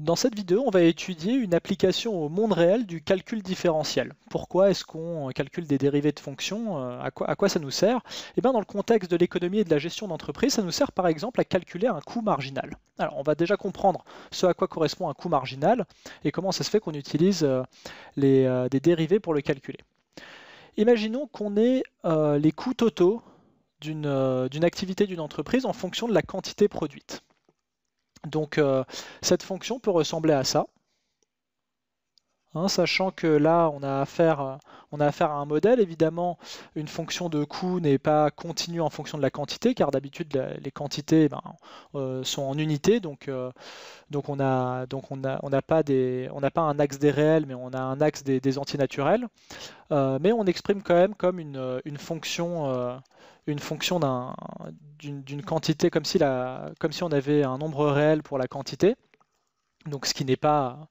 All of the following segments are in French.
Dans cette vidéo, on va étudier une application au monde réel du calcul différentiel. Pourquoi est-ce qu'on calcule des dérivés de fonctions euh, à quoi, ça nous sert Eh bien, dans le contexte de l'économie et de la gestion d'entreprise, ça nous sert par exemple à calculer un coût marginal. Alors, on va déjà comprendre ce à quoi correspond un coût marginal et comment ça se fait qu'on utilise euh, euh, des dérivés pour le calculer. Imaginons qu'on ait les coûts totaux d'une activité d'une entreprise en fonction de la quantité produite. Donc euh, cette fonction peut ressembler à ça. Hein, sachant que là, on a, affaire, euh, on a à un modèle. Évidemment, une fonction de coût n'est pas continue en fonction de la quantité, car d'habitude, les quantités ben, euh, sont en unité. Donc, donc on n'a donc on on pas, pas un axe des réels, mais on a un axe des, des antinaturels. mais on exprime quand même comme une, une fonction, une fonction d'une quantité comme si, la, comme si on avait un nombre réel pour la quantité. Donc ce qui n'est pas,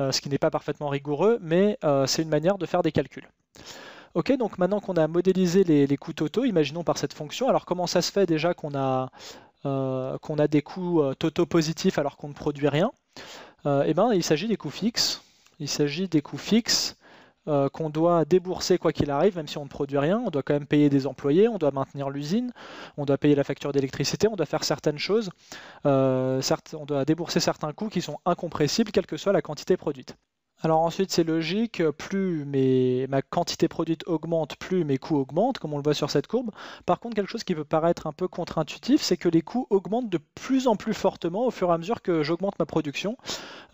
euh, parfaitement rigoureux, mais euh, c'est une manière de faire des calculs. Ok, donc maintenant qu'on a modélisé les, coûts totaux, imaginons par cette fonction, alors comment ça se fait déjà qu'on a, euh, qu'on a des coûts totaux positifs alors qu'on ne produit rien Eh ben, il s'agit des coûts fixes. Il s'agit des coûts fixes euh, qu'on doit débourser quoi qu'il arrive, même si on ne produit rien, on doit quand même payer des employés, on doit maintenir l'usine, on doit payer la facture d'électricité, on doit faire certaines choses, euh, on doit débourser certains coûts qui sont incompressibles, quelle que soit la quantité produite. Alors ensuite, c'est logique, plus ma quantité produite augmente, plus mes coûts augmentent, comme on le voit sur cette courbe. Par contre, quelque chose qui peut paraître un peu contre-intuitif, c'est que les coûts augmentent de plus en plus fortement au fur et à mesure que j'augmente ma production,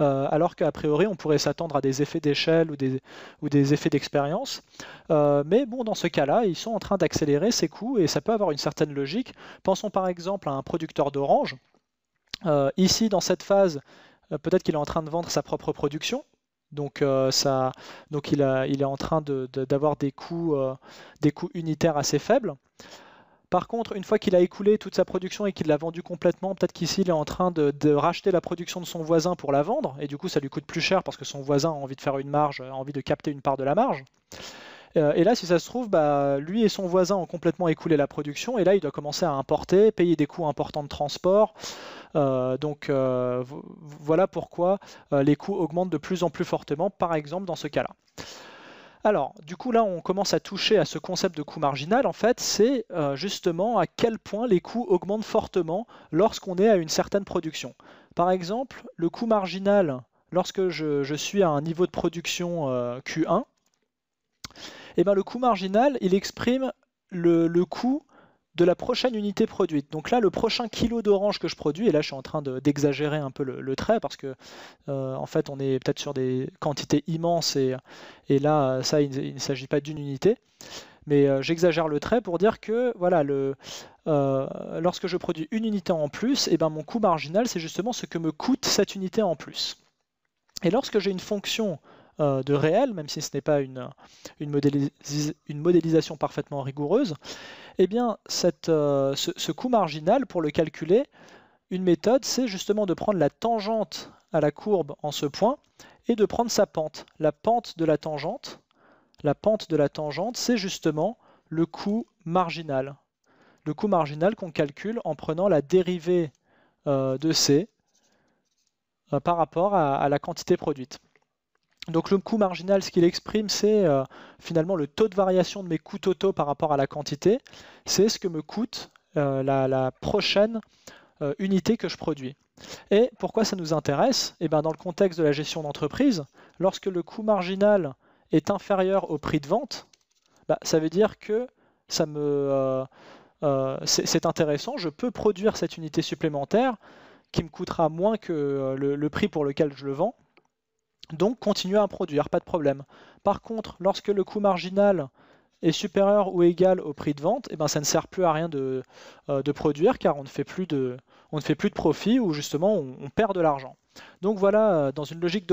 euh, alors qu'a priori, on pourrait s'attendre à des effets d'échelle ou des, effets d'expérience. Euh, mais bon, dans ce cas-là, ils sont en train d'accélérer ces coûts et ça peut avoir une certaine logique. Pensons par exemple à un producteur d'orange. Euh, ici, dans cette phase, peut-être qu'il est en train de vendre sa propre production, donc, euh, ça, donc il, est en train d'avoir de, euh, des, coûts, unitaires assez faibles. Par contre, une fois qu'il a écoulé toute sa production et qu'il l'a vendue complètement, peut-être qu'ici il est en train de, racheter la production de son voisin pour la vendre, et du coup ça lui coûte plus cher parce que son voisin a envie de faire une marge, a envie de capter une part de la marge. Euh, et là, si ça se trouve, bah, lui et son voisin ont complètement écoulé la production, et là il doit commencer à importer, payer des coûts importants de transport, euh, donc euh, voilà pourquoi euh, les coûts augmentent de plus en plus fortement, par exemple dans ce cas-là. Alors, du coup, là, on commence à toucher à ce concept de coût marginal. En fait, c'est justement à quel point les coûts augmentent fortement lorsqu'on est à une certaine production. Par exemple, le coût marginal lorsque je, suis à un niveau de production Q1, et eh ben, le coût marginal, il exprime le, le coût de la prochaine unité produite. Donc là, le prochain kilo d'orange que je produis, et là je suis en train d'exagérer un peu le, trait parce que euh, en fait on est peut-être sur des quantités immenses et, là ça il, ne s'agit pas d'une unité. Mais euh, j'exagère le trait pour dire que voilà, le, euh, lorsque je produis une unité en plus, et eh ben mon coût marginal c'est justement ce que me coûte cette unité en plus. Et lorsque j'ai une fonction de réel, même si ce n'est pas une, une, modélisation parfaitement rigoureuse, eh bien, euh, ce, coût marginal, pour le calculer, une méthode, c'est justement de prendre la tangente à la courbe en ce point et de prendre sa pente. La pente de la tangente, la pente de la tangente, c'est justement le coût marginal. Le coût marginal qu'on calcule en prenant la dérivée euh, de C euh, par rapport à la quantité produite. Donc le coût marginal, ce qu'il exprime, c'est euh, finalement le taux de variation de mes coûts totaux par rapport à la quantité. C'est ce que me coûte euh, la, prochaine euh, unité que je produis. Et pourquoi ça nous intéresse eh bien Dans le contexte de la gestion d'entreprise, lorsque le coût marginal est inférieur au prix de vente, bah, ça veut dire que ça me... c'est intéressant, je peux produire cette unité supplémentaire qui me coûtera moins que le prix pour lequel je le vends, donc continuer à produire, pas de problème. Par contre, lorsque le coût marginal est supérieur ou égal au prix de vente, eh ben ça ne sert plus à rien euh, de, produire car on ne fait plus de, on ne fait plus de profit ou justement on, on perd de l'argent. Donc voilà, euh, dans une logique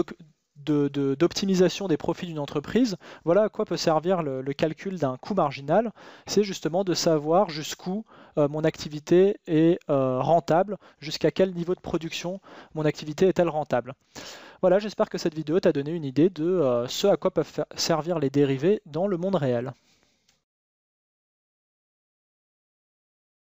d'optimisation de, d'optimisation des profits d'une entreprise, voilà à quoi peut servir le, calcul d'un coût marginal. C'est justement de savoir jusqu'où euh, mon activité est euh, rentable, jusqu'à quel niveau de production mon activité est-elle rentable. Voilà, j'espère que cette vidéo t'a donné une idée de euh, ce à quoi peuvent servir les dérivés dans le monde réel.